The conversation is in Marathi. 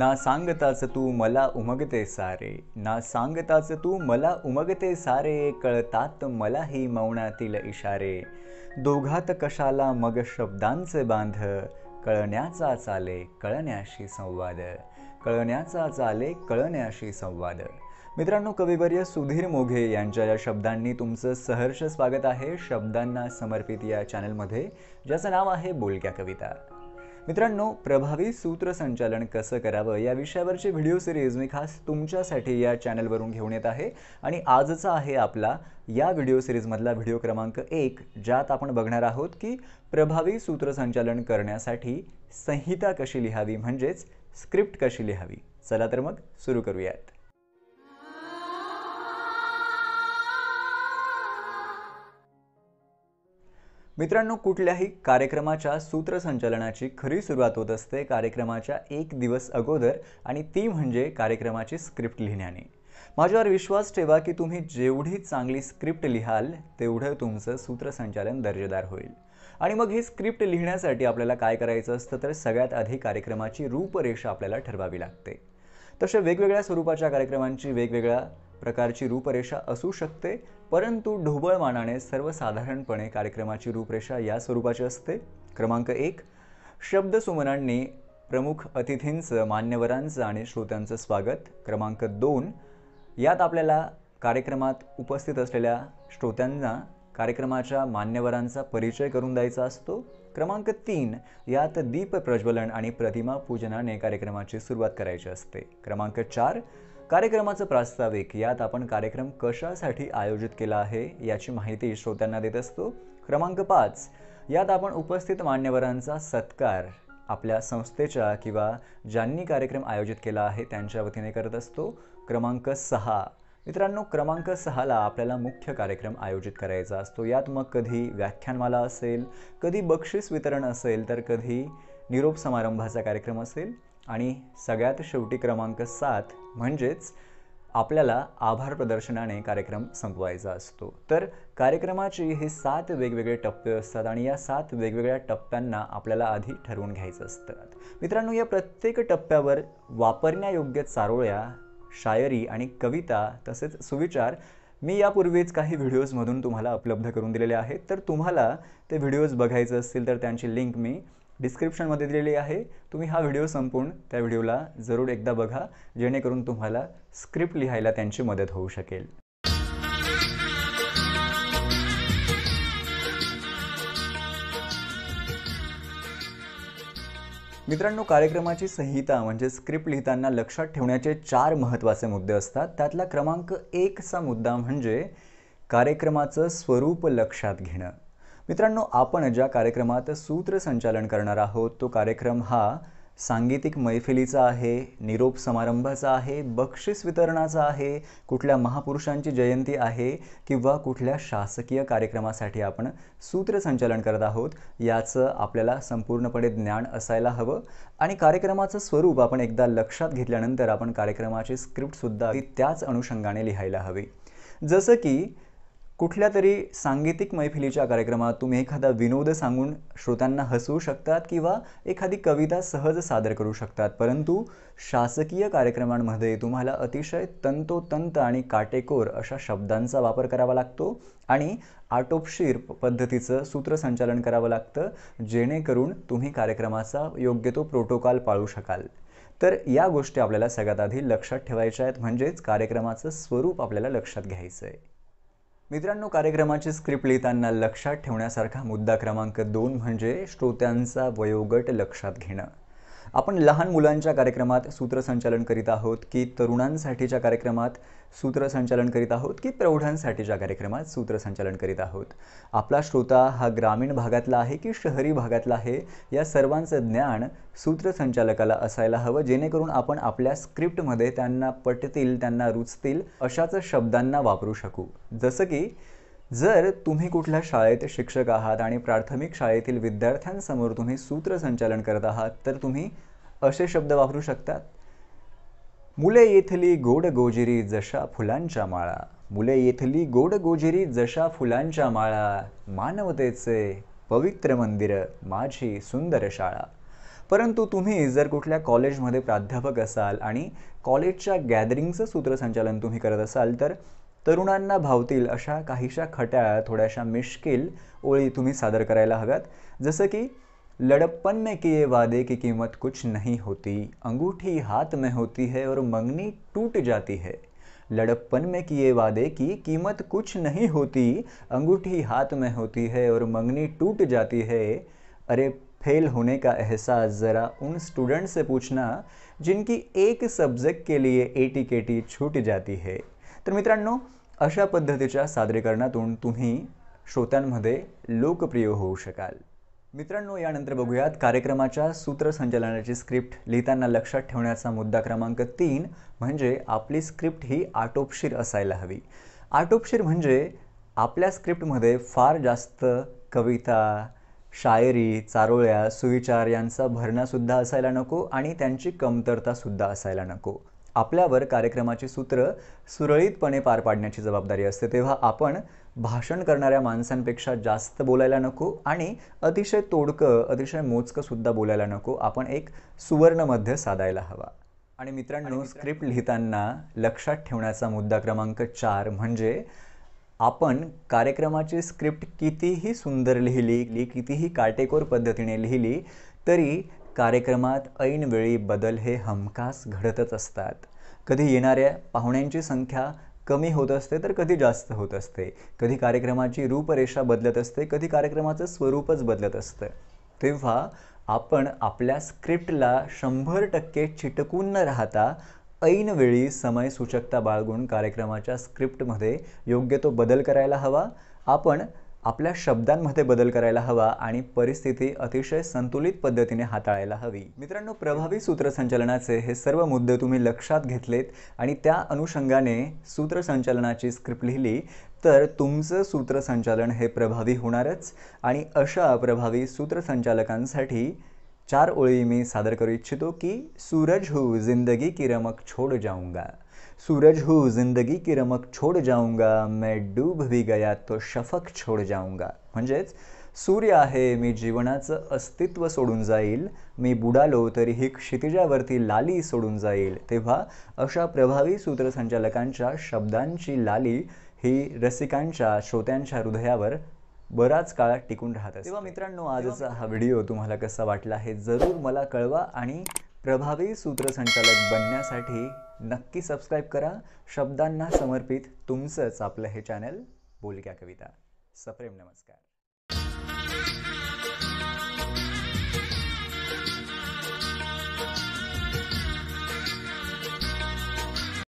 ना सांगताच तू मला उमगते सारे ना सांगताच तू मला उमगते सारे कळतात मलाही मौनातील इशारे दोघात कशाला मग शब्दांचे बांध कळण्याचा चाले कळण्याशी संवाद कळण्याचा चाले कळण्याशी संवाद मित्रांनो कविवर्य सुधीर मोघे यांच्या या शब्दांनी तुमचं सहर्ष स्वागत आहे शब्दांना समर्पित या चॅनलमध्ये ज्याचं नाव आहे बोलक्या कविता मित्रांनो प्रभावी सूत्रसंचालन कसं करावं या विषयावरची व्हिडिओ सिरीज मी खास तुमच्यासाठी या चॅनलवरून घेऊन येत आहे आणि आजचा आहे आपला या व्हिडिओ सिरीजमधला व्हिडिओ क्रमांक एक ज्यात आपण बघणार आहोत की प्रभावी सूत्रसंचालन करण्यासाठी संहिता कशी लिहावी म्हणजेच स्क्रिप्ट कशी लिहावी चला तर मग सुरू करूयात मित्रांनो कुठल्याही कार्यक्रमाच्या सूत्रसंचलनाची खरी सुरुवात होत असते कार्यक्रमाच्या एक दिवस अगोदर आणि ती म्हणजे कार्यक्रमाची स्क्रिप्ट लिहिण्याने माझ्यावर विश्वास ठेवा की तुम्ही जेवढी चांगली स्क्रिप्ट लिहाल तेवढं तुमचं सूत्रसंचालन दर्जेदार होईल आणि मग हे स्क्रिप्ट लिहिण्यासाठी आपल्याला काय करायचं असतं तर सगळ्यात आधी कार्यक्रमाची रूपरेषा आपल्याला ठरवावी लागते तसे वेगवेगळ्या स्वरूपाच्या कार्यक्रमांची वेगवेगळ्या प्रकारची रूपरेषा असू शकते परंतु ढोबळमानाने सर्वसाधारणपणे कार्यक्रमाची रूपरेषा या स्वरूपाची असते क्रमांक एक शब्दसुमनांनी प्रमुख अतिथींचं मान्यवरांचं आणि श्रोत्यांचं स्वागत क्रमांक दोन यात आपल्याला कार्यक्रमात उपस्थित असलेल्या श्रोत्यांना कार्यक्रमाच्या मान्यवरांचा परिचय करून द्यायचा असतो क्रमांक तीन यात दीप प्रज्वलन आणि प्रतिमा पूजनाने कार्यक्रमाची सुरुवात करायची असते क्रमांक चार कार्यक्रमाचं प्रास्ताविक यात आपण कार्यक्रम कशासाठी आयोजित केला आहे याची माहिती श्रोत्यांना देत असतो क्रमांक पाच यात आपण उपस्थित मान्यवरांचा सत्कार आपल्या संस्थेच्या किंवा ज्यांनी कार्यक्रम आयोजित केला आहे त्यांच्या वतीने करत असतो क्रमांक सहा मित्रांनो क्रमांक सहाला आपल्याला मुख्य कार्यक्रम आयोजित करायचा असतो यात मग कधी व्याख्यानमाला असेल कधी बक्षीस वितरण असेल तर कधी निरोप समारंभाचा कार्यक्रम असेल आणि सगळ्यात शेवटी क्रमांक सात म्हणजेच आपल्याला आभार प्रदर्शनाने कार्यक्रम संपवायचा असतो तर कार्यक्रमाचे हे सात वेगवेगळे टप्पे असतात आणि या सात वेगवेगळ्या टप्प्यांना आपल्याला आधी ठरवून घ्यायचं असतात मित्रांनो या प्रत्येक टप्प्यावर वापरण्यायोग्य चारोळ्या शायरी आणि कविता तसेच सुविचार मी यापूर्वीच काही व्हिडिओजमधून तुम्हाला उपलब्ध करून दिलेले आहेत तर तुम्हाला ते व्हिडिओज बघायचे असतील तर त्यांची लिंक मी डिस्क्रिप्शनमध्ये दिलेली आहे तुम्ही हा व्हिडिओ संपूर्ण त्या व्हिडिओला जरूर एकदा बघा जेणेकरून तुम्हाला स्क्रिप्ट लिहायला त्यांची मदत होऊ शकेल मित्रांनो कार्यक्रमाची संहिता म्हणजे स्क्रिप्ट लिहिताना लक्षात ठेवण्याचे चार महत्त्वाचे मुद्दे असतात त्यातला क्रमांक एकचा मुद्दा म्हणजे कार्यक्रमाचं स्वरूप लक्षात घेणं मित्रांनो आपण ज्या कार्यक्रमात सूत्रसंचालन करणार आहोत तो कार्यक्रम हा सांगीतिक मैफिलीचा आहे निरोप समारंभाचा आहे बक्षीस वितरणाचा आहे कुठल्या महापुरुषांची जयंती आहे किंवा कुठल्या शासकीय कार्यक्रमासाठी आपण सूत्रसंचालन करत आहोत याचं आपल्याला संपूर्णपणे ज्ञान असायला हवं आणि कार्यक्रमाचं स्वरूप आपण एकदा लक्षात घेतल्यानंतर आपण कार्यक्रमाची स्क्रिप्टसुद्धा त्याच अनुषंगाने लिहायला हवी जसं की कुठल्या तरी सांगीतिक मैफिलीच्या कार्यक्रमात तुम्ही एखादा विनोद सांगून श्रोत्यांना हसवू शकतात किंवा एखादी कविता सहज सादर करू शकतात परंतु शासकीय कार्यक्रमांमध्ये तुम्हाला अतिशय तंतोतंत आणि काटेकोर अशा शब्दांचा वापर करावा लागतो आणि आटोपशीर पद्धतीचं सूत्रसंचालन करावं लागतं जेणेकरून तुम्ही कार्यक्रमाचा योग्य तो प्रोटोकॉल पाळू शकाल तर या गोष्टी आपल्याला सगळ्यात आधी लक्षात ठेवायच्या आहेत म्हणजेच कार्यक्रमाचं स्वरूप आपल्याला लक्षात घ्यायचं आहे मित्रांनो कार्यक्रमाची स्क्रिप्ट लिहिताना लक्षात ठेवण्यासारखा मुद्दा क्रमांक दोन म्हणजे श्रोत्यांचा वयोगट लक्षात घेणं आपण लहान मुलांच्या कार्यक्रमात सूत्रसंचालन करीत आहोत की तरुणांसाठीच्या कार्यक्रमात सूत्रसंचालन करीत आहोत की प्रौढांसाठीच्या कार्यक्रमात सूत्रसंचालन करीत आहोत आपला श्रोता हा ग्रामीण भागातला आहे की शहरी भागातला आहे या सर्वांचं ज्ञान सूत्रसंचालकाला असायला हवं जेणेकरून आपण आपल्या स्क्रिप्टमध्ये त्यांना पटतील त्यांना रुचतील अशाच शब्दांना वापरू शकू जसं की जर तुम्ही कुठल्या शाळेत शिक्षक आहात आणि प्राथमिक शाळेतील विद्यार्थ्यांसमोर तुम्ही सूत्रसंचालन करत आहात तर तुम्ही असे शब्द वापरू शकतात मुले येथली गोड गोजिरी जशा फुलांच्या माळा मुले येथली गोड गोजिरी जशा फुलांच्या माळा मानवतेचे पवित्र मंदिर माझी सुंदर शाळा परंतु तुम्ही जर कुठल्या कॉलेजमध्ये प्राध्यापक असाल आणि कॉलेजच्या गॅदरिंगचं सूत्रसंचालन तुम्ही करत असाल तर तरुणांना भावतील अशा काहीशा खट्या थोड्याशा मिश्किल ओळी तुम्ही सादर करायला हव्यात जसं की लड़प्पन में किए वादे की कीमत कुछ नहीं होती अंगूठी हाथ में होती है और मंगनी टूट जाती है लड़प्पन में किए वादे की कीमत कुछ नहीं होती अंगूठी हाथ में होती है और मंगनी टूट जाती है अरे फेल होने का एहसास ज़रा उन स्टूडेंट से पूछना जिनकी एक सब्जेक्ट के लिए एटी केटी छूट जाती है तर मित्रांनो अशा पद्धतीच्या सादरीकरणातून तुम्ही श्रोत्यांमध्ये लोकप्रिय होऊ शकाल मित्रांनो यानंतर बघूयात कार्यक्रमाच्या सूत्रसंचालनाची स्क्रिप्ट लिहिताना लक्षात ठेवण्याचा मुद्दा क्रमांक तीन म्हणजे आपली स्क्रिप्ट ही आटोपशीर असायला हवी आटोपशीर म्हणजे आपल्या स्क्रिप्टमध्ये फार जास्त कविता शायरी चारोळ्या सुविचार यांचा भरणासुद्धा असायला नको आणि त्यांची कमतरतासुद्धा असायला नको आपल्यावर कार्यक्रमाची सूत्र सुरळीतपणे पार पाडण्याची जबाबदारी असते तेव्हा आपण भाषण करणाऱ्या माणसांपेक्षा जास्त बोलायला नको आणि अतिशय तोडकं अतिशय मोजकंसुद्धा बोलायला नको आपण एक सुवर्णमध्य साधायला हवा आणि मित्रांनो स्क्रिप्ट लिहिताना लक्षात ठेवण्याचा मुद्दा क्रमांक चार म्हणजे आपण कार्यक्रमाची स्क्रिप्ट कितीही सुंदर लिहिली कितीही काटेकोर पद्धतीने लिहिली तरी कार्यक्रमात ऐनवेळी बदल हे हमखास घडतच असतात कधी येणाऱ्या पाहुण्यांची संख्या कमी होत असते तर कधी जास्त होत असते कधी कार्यक्रमाची रूपरेषा बदलत असते कधी कार्यक्रमाचं स्वरूपच बदलत असतं तेव्हा आपण आपल्या स्क्रिप्टला शंभर टक्के चिटकून न राहता ऐनवेळी समय सूचकता बाळगून कार्यक्रमाच्या स्क्रिप्टमध्ये योग्य तो बदल करायला हवा आपण आपल्या शब्दांमध्ये बदल करायला हवा आणि परिस्थिती अतिशय संतुलित पद्धतीने हाताळायला हवी मित्रांनो प्रभावी सूत्रसंचलनाचे हे सर्व मुद्दे तुम्ही लक्षात घेतलेत आणि त्या अनुषंगाने सूत्रसंचलनाची स्क्रिप्ट लिहिली तर तुमचं सूत्रसंचालन हे प्रभावी होणारच आणि अशा प्रभावी सूत्रसंचालकांसाठी चार ओळी मी सादर करू इच्छितो की सूरज हू जिंदगी की रमक छोड जाऊंगा सूरज हो जिंदगी की रमक छोड जाऊंगा मैं डूब भी गया तो शफक छोड जाऊंगा म्हणजेच सूर्य आहे मी जीवनाचं अस्तित्व सोडून जाईल मी बुडालो तरी ही क्षितिजावरती लाली सोडून जाईल तेव्हा अशा प्रभावी सूत्रसंचालकांच्या शब्दांची लाली ही रसिकांच्या श्रोत्यांच्या हृदयावर बराच काळ टिकून राहत तेव्हा मित्रांनो आजचा हा व्हिडिओ तुम्हाला कसा वाटला हे जरूर मला कळवा आणि प्रभावी सूत्रसंचालक बनण्यासाठी नक्की सबस्क्राईब करा शब्दांना समर्पित तुमचंच आपलं हे चॅनल बोलक्या कविता सप्रेम नमस्कार